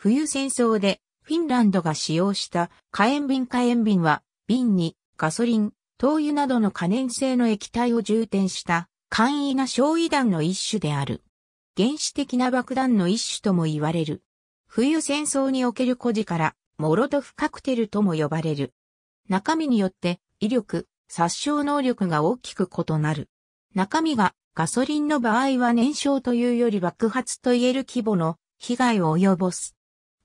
冬戦争でフィンランドが使用した火炎瓶火炎瓶は瓶にガソリン、灯油などの可燃性の液体を充填した簡易な焼夷弾の一種である。原始的な爆弾の一種とも言われる。冬戦争における孤児から、モロドフカクテルとも呼ばれる。中身によって、威力、殺傷能力が大きく異なる。中身がガソリンの場合は燃焼というより爆発と言える規模の被害を及ぼす。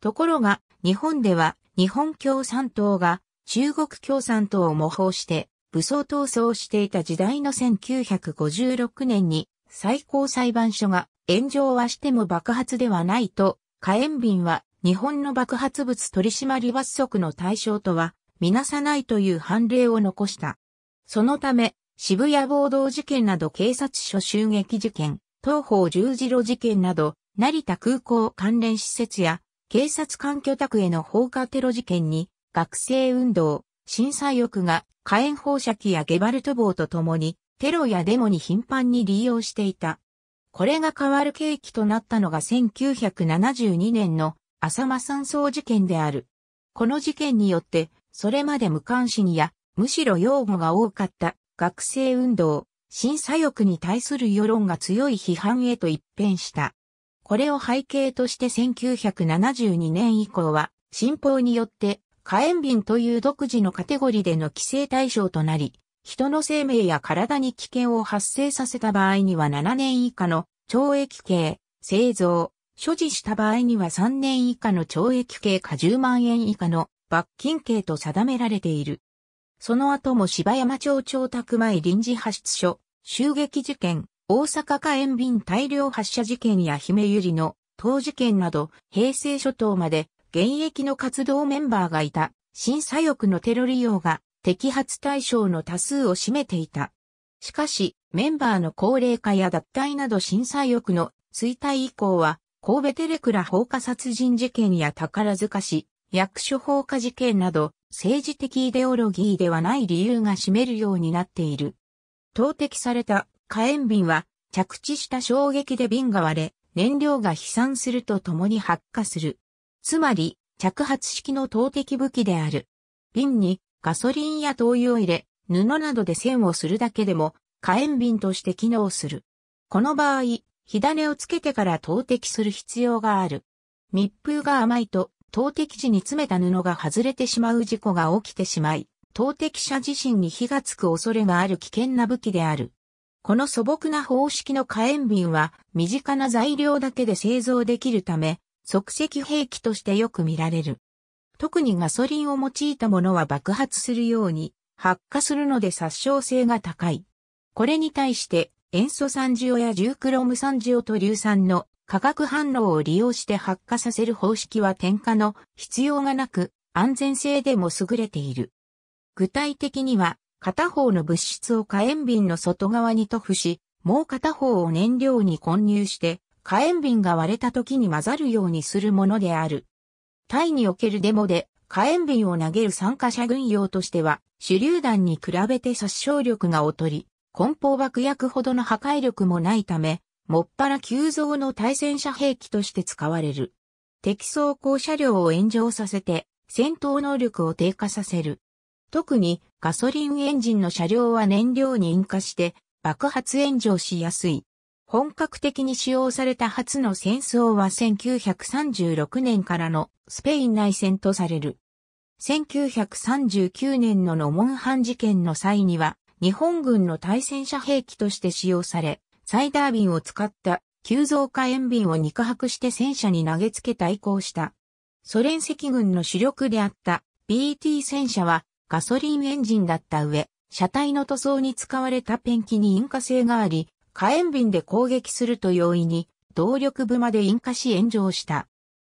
ところが、日本では日本共産党が中国共産党を模倣して武装闘争していた時代の1956年に最高裁判所が炎上はしても爆発ではないと、火炎瓶は日本の爆発物取締罰則の対象とはみなさないという判例を残した。そのため、渋谷暴動事件など警察署襲撃事件、東方十字路事件など、成田空港関連施設や警察官居宅への放火テロ事件に、学生運動、震災翼が火炎放射器やゲバルト棒と共に、テロやデモに頻繁に利用していた。これが変わる契機となったのが1972年の浅間山荘事件である。この事件によって、それまで無関心や、むしろ擁護が多かった学生運動、審査欲に対する世論が強い批判へと一変した。これを背景として1972年以降は、新法によって、火炎瓶という独自のカテゴリーでの規制対象となり、人の生命や体に危険を発生させた場合には7年以下の懲役刑、製造、所持した場合には3年以下の懲役刑か10万円以下の罰金刑と定められている。その後も柴山町長宅前臨時派出所、襲撃事件、大阪火炎瓶大量発射事件や姫ゆりの当事件など、平成諸島まで現役の活動メンバーがいた、審査欲のテロ利用が摘発対象の多数を占めていた。しかし、メンバーの高齢化や脱退など震災翼の衰退以降は、神戸テレクラ放火殺人事件や宝塚市、役所放火事件など、政治的イデオロギーではない理由が占めるようになっている。投擲された火炎瓶は着地した衝撃で瓶が割れ、燃料が飛散するとともに発火する。つまり、着発式の投擲武器である。瓶にガソリンや灯油を入れ、布などで線をするだけでも火炎瓶として機能する。この場合、火種をつけてから投擲する必要がある。密封が甘いと投擲時に詰めた布が外れてしまう事故が起きてしまい、投擲者自身に火がつく恐れがある危険な武器である。この素朴な方式の火炎瓶は身近な材料だけで製造できるため、即席兵器としてよく見られる。特にガソリンを用いたものは爆発するように発火するので殺傷性が高い。これに対して塩素酸ジオや重クロム酸ジオと硫酸の化学反応を利用して発火させる方式は点火の必要がなく安全性でも優れている。具体的には片方の物質を火炎瓶の外側に塗布し、もう片方を燃料に混入して、火炎瓶が割れた時に混ざるようにするものである。タイにおけるデモで火炎瓶を投げる参加者軍用としては、手榴弾に比べて殺傷力が劣り、梱包爆薬ほどの破壊力もないため、もっぱら急増の対戦車兵器として使われる。敵装甲車両を炎上させて、戦闘能力を低下させる。特に、ガソリンエンジンの車両は燃料に引火して爆発炎上しやすい。本格的に使用された初の戦争は1936年からのスペイン内戦とされる。1939年のノモンハン事件の際には日本軍の対戦車兵器として使用され、サイダー瓶を使った急増火炎瓶を肉薄して戦車に投げつけ対抗した。ソ連赤軍の主力であった BT 戦車はガソリンエンジンだった上、車体の塗装に使われたペンキに引火性があり、火炎瓶で攻撃すると容易に、動力部まで引火し炎上した。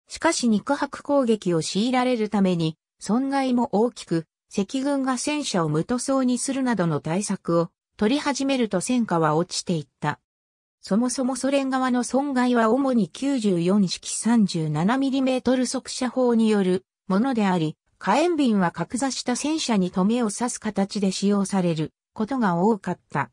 しかし肉薄攻撃を強いられるために、損害も大きく、赤軍が戦車を無塗装にするなどの対策を取り始めると戦火は落ちていった。そもそもソ連側の損害は主に94式 37mm 速射砲によるものであり、火炎瓶は格座した戦車に止めを刺す形で使用されることが多かった。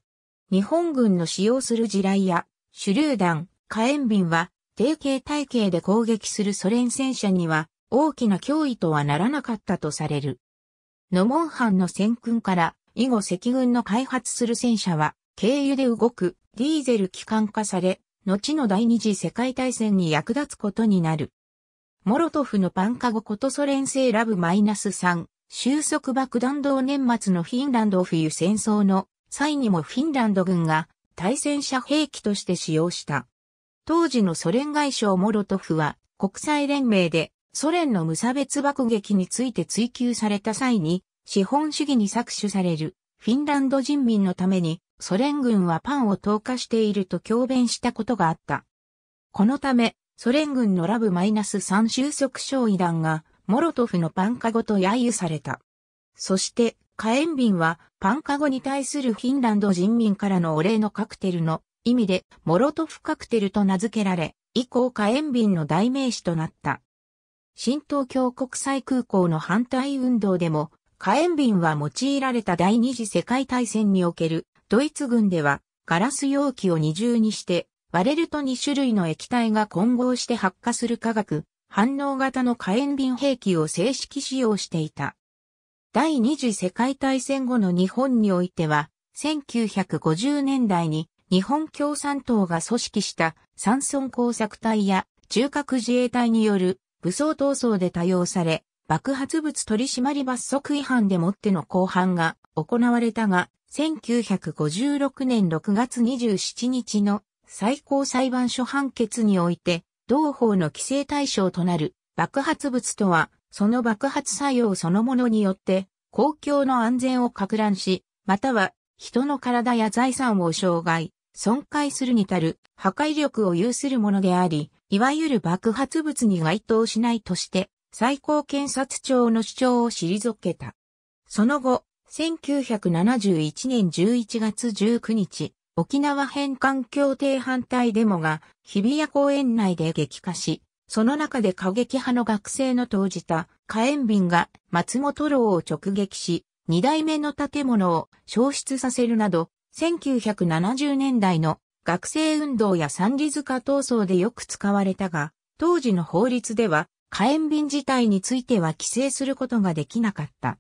日本軍の使用する地雷や手榴弾、火炎瓶は定型体系で攻撃するソ連戦車には大きな脅威とはならなかったとされる。ノモン藩の戦訓から以後赤軍の開発する戦車は軽油で動くディーゼル機関化され、後の第二次世界大戦に役立つことになる。モロトフのパンカゴことソ連製ラブマイナス -3、収束爆弾同年末のフィンランド冬戦争の際にもフィンランド軍が対戦車兵器として使用した。当時のソ連外相モロトフは国際連盟でソ連の無差別爆撃について追及された際に資本主義に搾取されるフィンランド人民のためにソ連軍はパンを投下していると強弁したことがあった。このためソ連軍のラブ -3 収束焼夷弾が、モロトフのパンカゴと揶揄された。そして、火炎瓶は、パンカゴに対するフィンランド人民からのお礼のカクテルの意味で、モロトフカクテルと名付けられ、以降火炎瓶の代名詞となった。新東京国際空港の反対運動でも、火炎瓶は用いられた第二次世界大戦における、ドイツ軍では、ガラス容器を二重にして、割れると2種類の液体が混合して発火する化学、反応型の火炎瓶兵器を正式使用していた。第二次世界大戦後の日本においては、1950年代に日本共産党が組織した山村工作隊や中核自衛隊による武装闘争で多用され、爆発物取締罰則違反でもっての公判が行われたが、1956年6月27日の最高裁判所判決において、同法の規制対象となる爆発物とは、その爆発作用そのものによって、公共の安全を拡乱し、または人の体や財産を障害、損壊するに足る破壊力を有するものであり、いわゆる爆発物に該当しないとして、最高検察庁の主張を退けた。その後、1971年11月19日、沖縄返還協定反対デモが日比谷公園内で激化し、その中で過激派の学生の投じた火炎瓶が松本楼を直撃し、二代目の建物を消失させるなど、1970年代の学生運動や三里塚闘争でよく使われたが、当時の法律では火炎瓶自体については規制することができなかった。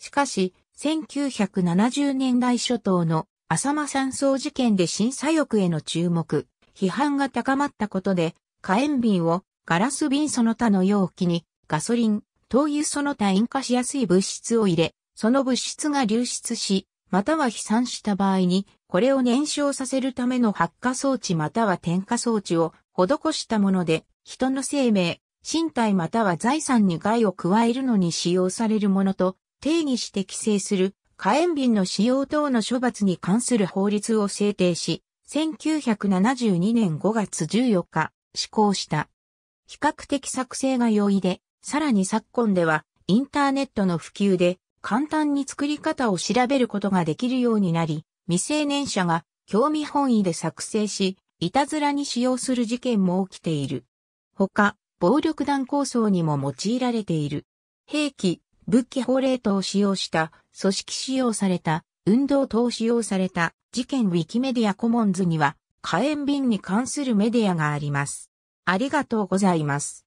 しかし、1970年代初頭の浅間山荘事件で審査欲への注目、批判が高まったことで、火炎瓶をガラス瓶その他の容器にガソリン、灯油その他引火しやすい物質を入れ、その物質が流出し、または飛散した場合に、これを燃焼させるための発火装置または点火装置を施したもので、人の生命、身体または財産に害を加えるのに使用されるものと定義して規制する火炎瓶の使用等の処罰に関する法律を制定し、1972年5月14日、施行した。比較的作成が容易で、さらに昨今では、インターネットの普及で、簡単に作り方を調べることができるようになり、未成年者が興味本位で作成し、いたずらに使用する事件も起きている。他、暴力団構想にも用いられている。兵器、武器法令等使用した、組織使用された、運動等使用された、事件ウィキメディアコモンズには、火炎瓶に関するメディアがあります。ありがとうございます。